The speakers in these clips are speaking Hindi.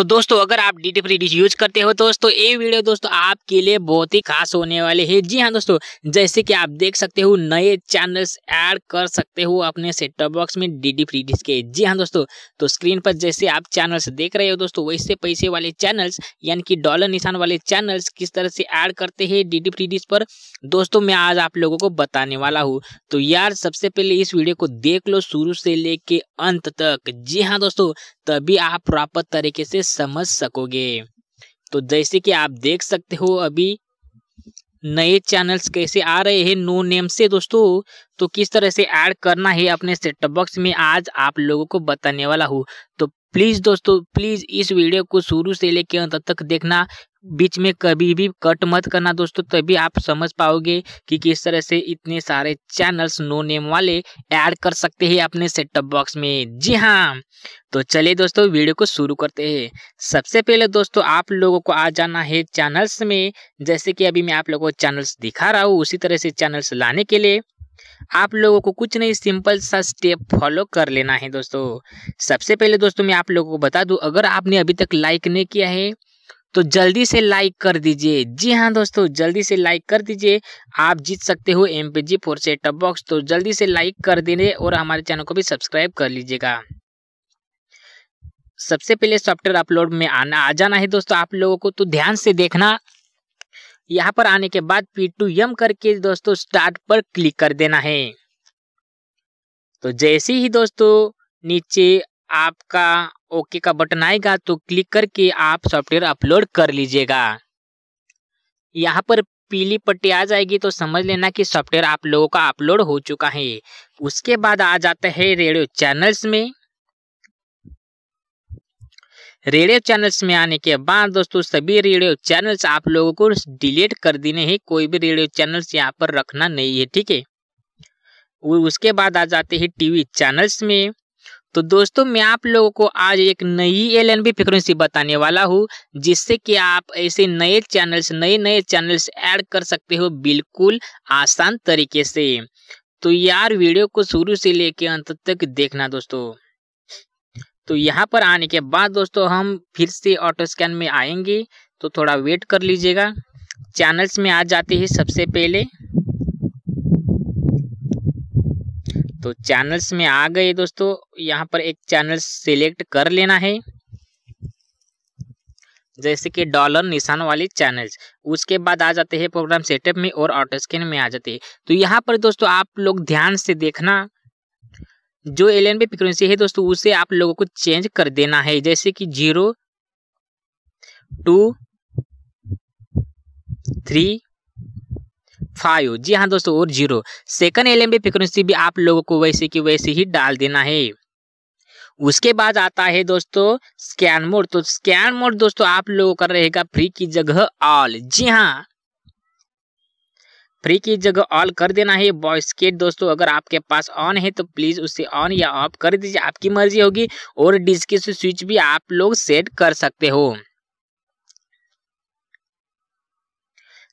तो दोस्तों अगर आप D T free dish use करते हो दोस्तों ये वीडियो दोस्तों आपके लिए बहुत ही खास होने वाले है जी हाँ दोस्तों जैसे कि आप देख सकते हो नए चैनल्स ऐड कर सकते हो अपने सेटअप बॉक्स में डी टी फ्री डिश के जी हाँ दोस्तों तो स्क्रीन पर जैसे आप चैनल्स देख रहे हो दोस्तों वैसे पैसे वाले चैनल्स यानी कि डॉलर निशान वाले चैनल्स किस तरह से ऐड करते हैं डी टी फ्री पर दोस्तों मैं आज आप लोगों को बताने वाला हूँ तो यार सबसे पहले इस वीडियो को देख लो शुरू से लेके अंत तक जी हाँ दोस्तों तभी आप प्रॉपर तरीके से समझ सकोगे तो जैसे कि आप देख सकते हो अभी नए चैनल्स कैसे आ रहे हैं नो नेम से दोस्तों तो किस तरह से ऐड करना है अपने सेटअप बॉक्स में आज आप लोगों को बताने वाला हूँ तो प्लीज़ दोस्तों प्लीज़ इस वीडियो को शुरू से लेकर अंत तक देखना बीच में कभी भी कट मत करना दोस्तों तभी आप समझ पाओगे कि किस तरह से इतने सारे चैनल्स नो नेम वाले ऐड कर सकते हैं अपने सेटअप बॉक्स में जी हाँ तो चलिए दोस्तों वीडियो को शुरू करते हैं सबसे पहले दोस्तों आप लोगों को आ जाना है चैनल्स में जैसे कि अभी मैं आप लोगों को चैनल्स दिखा रहा हूँ उसी तरह से चैनल्स लाने के लिए आप लोगों को कुछ नहीं सिंपल सा स्टेप फॉलो कर लेना है दोस्तों सबसे पहले दोस्तों मैं आप लोगों को बता दूं अगर आपने अभी तक लाइक नहीं किया है तो जल्दी से लाइक कर दीजिए जी हाँ दोस्तों जल्दी से लाइक कर दीजिए आप जीत सकते हो एम पी जी फोर से टॉप बॉक्स तो जल्दी से लाइक कर देने और हमारे चैनल को भी सब्सक्राइब कर लीजिएगा सबसे पहले सॉफ्टवेयर अपलोड में आना आ जाना है दोस्तों आप लोगों को तो ध्यान से देखना यहाँ पर आने के बाद पी टू यम करके दोस्तों स्टार्ट पर क्लिक कर देना है तो जैसे ही दोस्तों नीचे आपका ओके का बटन आएगा तो क्लिक करके आप सॉफ्टवेयर अपलोड कर लीजिएगा यहाँ पर पीली पट्टी आ जाएगी तो समझ लेना कि सॉफ्टवेयर आप लोगों का अपलोड हो चुका है उसके बाद आ जाता है रेडियो चैनल्स में रेडियो चैनल्स में आने के बाद दोस्तों सभी रेडियो चैनल्स आप लोगों को डिलीट कर देने हैं कोई भी रेडियो चैनल्स यहाँ पर रखना नहीं है ठीक है उसके बाद आ जाते हैं टीवी चैनल्स में तो दोस्तों मैं आप लोगों को आज एक नई एल एन बी फ्रिक्वेंसी बताने वाला हूँ जिससे कि आप ऐसे नए चैनल्स नए नए चैनल्स ऐड कर सकते हो बिल्कुल आसान तरीके से तो यार वीडियो को शुरू से लेके अंत तक देखना दोस्तों तो यहाँ पर आने के बाद दोस्तों हम फिर से ऑटो स्कैन में आएंगे तो थोड़ा वेट कर लीजिएगा चैनल्स में आ जाते हैं सबसे पहले तो चैनल्स में आ गए दोस्तों यहाँ पर एक चैनल सिलेक्ट कर लेना है जैसे कि डॉलर निशान वाले चैनल्स उसके बाद आ जाते हैं प्रोग्राम सेटअप में और ऑटो स्कैन में आ जाते हैं तो यहाँ पर दोस्तों आप लोग ध्यान से देखना जो एल एन फ्रिक्वेंसी है दोस्तों उसे आप लोगों को चेंज कर देना है जैसे कि जीरो टू थ्री फाइव जी हाँ दोस्तों और जीरो सेकंड एल फ्रिक्वेंसी भी आप लोगों को वैसे की वैसे ही डाल देना है उसके बाद आता है दोस्तों स्कैन मोड तो स्कैन मोड दोस्तों आप लोगों का रहेगा फ्री की जगह ऑल जी हाँ फ्री की जगह ऑल कर देना है केट दोस्तों अगर आपके पास ऑन है तो प्लीज़ उसे ऑन या ऑफ कर दीजिए आपकी मर्जी होगी और डिस्क स्विच भी आप लोग सेट कर सकते हो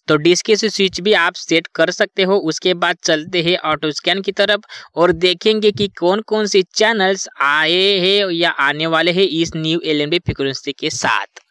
तो डिस्के से स्विच भी आप सेट कर सकते हो उसके बाद चलते हैं ऑटो स्कैन की तरफ और देखेंगे कि कौन कौन से चैनल्स आए हैं या आने वाले हैं इस न्यू एल एन के साथ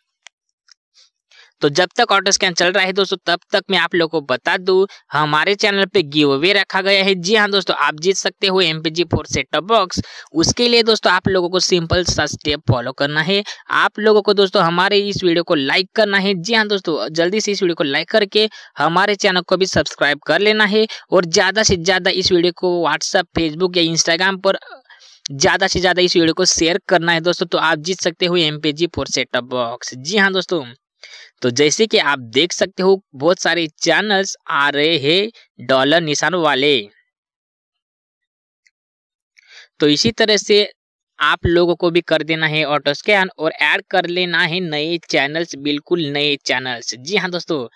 तो जब तक ऑटो स्कैन चल रहा है दोस्तों तब तक मैं आप लोग को बता दूं हमारे चैनल पे गिव अवे रखा गया है जी हाँ दोस्तों आप जीत सकते हो M P four set box उसके लिए दोस्तों आप लोगों को सिंपल सा स्टेप फॉलो करना है आप लोगों को दोस्तों हमारे इस वीडियो को लाइक करना है जी हाँ दोस्तों जल्दी से इस वीडियो को लाइक करके हमारे चैनल को भी सब्सक्राइब कर लेना है और ज़्यादा से ज़्यादा इस वीडियो को व्हाट्सअप फेसबुक या इंस्टाग्राम पर ज़्यादा से ज़्यादा इस वीडियो को शेयर करना है दोस्तों तो आप जीत सकते हो M P G four setup box जी हाँ दोस्तों तो जैसे कि आप देख सकते हो बहुत सारे चैनल्स आ रहे हैं डॉलर निशान वाले तो इसी तरह से आप लोगों को भी कर देना है ऑटो स्कैन और ऐड कर लेना है नए चैनल्स बिल्कुल नए चैनल्स जी हाँ दोस्तों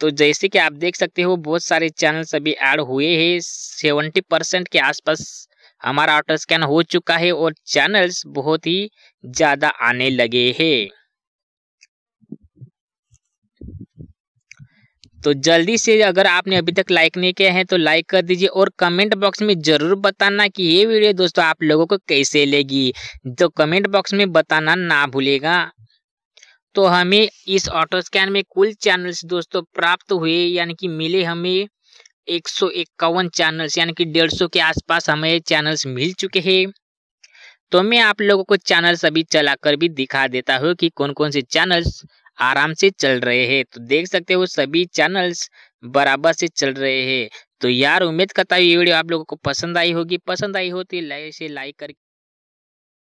तो जैसे कि आप देख सकते हो बहुत सारे चैनल्स अभी ऐड हुए हैं सेवेंटी परसेंट के आसपास हमारा ऑटो स्कैन हो चुका है और चैनल्स बहुत ही ज़्यादा आने लगे हैं तो जल्दी से अगर आपने अभी तक लाइक नहीं किया है तो लाइक कर दीजिए और कमेंट बॉक्स में ज़रूर बताना कि ये वीडियो दोस्तों आप लोगों को कैसे लेगी तो कमेंट बॉक्स में बताना ना भूलेगा तो हमें इस ऑटो स्कैन में कुल चैनल्स दोस्तों प्राप्त हुए यानी कि मिले हमें एक सौ इक्यावन चैनल्स यानी कि डेढ़ सौ के आसपास हमें चैनल्स मिल चुके हैं तो मैं आप लोगों को चैनल्स अभी चलाकर भी दिखा देता हूँ कि कौन कौन से चैनल्स आराम से चल रहे हैं तो देख सकते हो सभी चैनल्स बराबर से चल रहे हैं तो यार उम्मीद करता हूँ ये वीडियो आप लोगों को पसंद आई होगी पसंद आई होती तो लाइक से लाइक करके